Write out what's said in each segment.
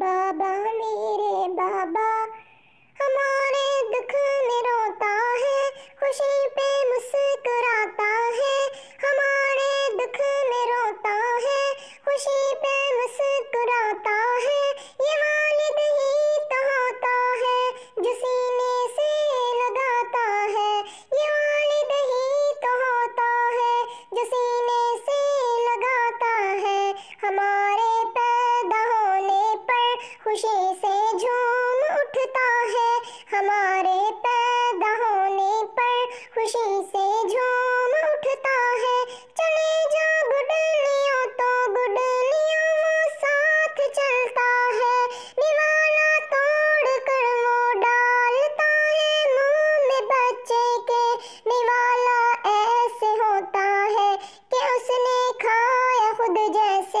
बाबा मेरे बाबा हमारे दुख में रोता है खुशी पे भेजे ऐसे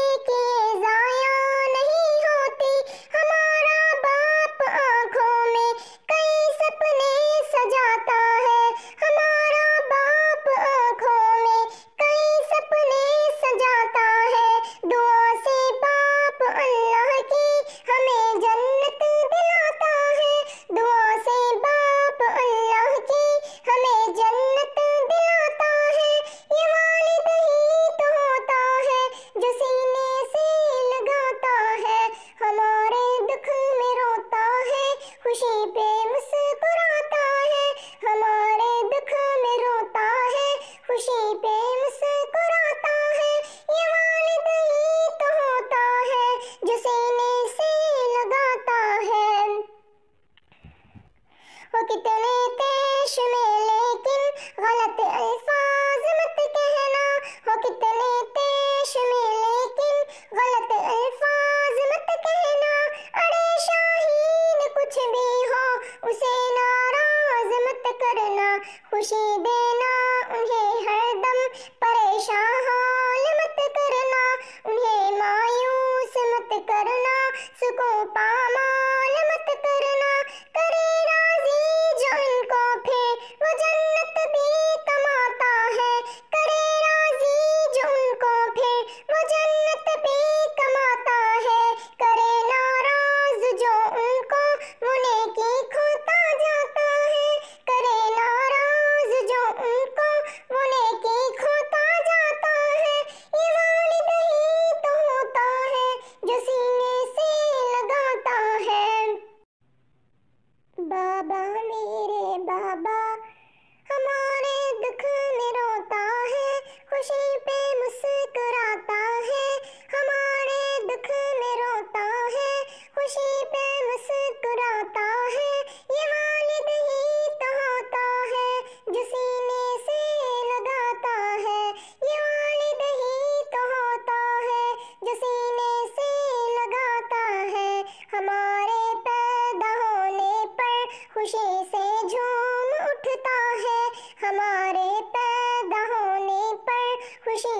不是呗。ಖುಷಿ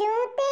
ಜ್ಯೋತಿ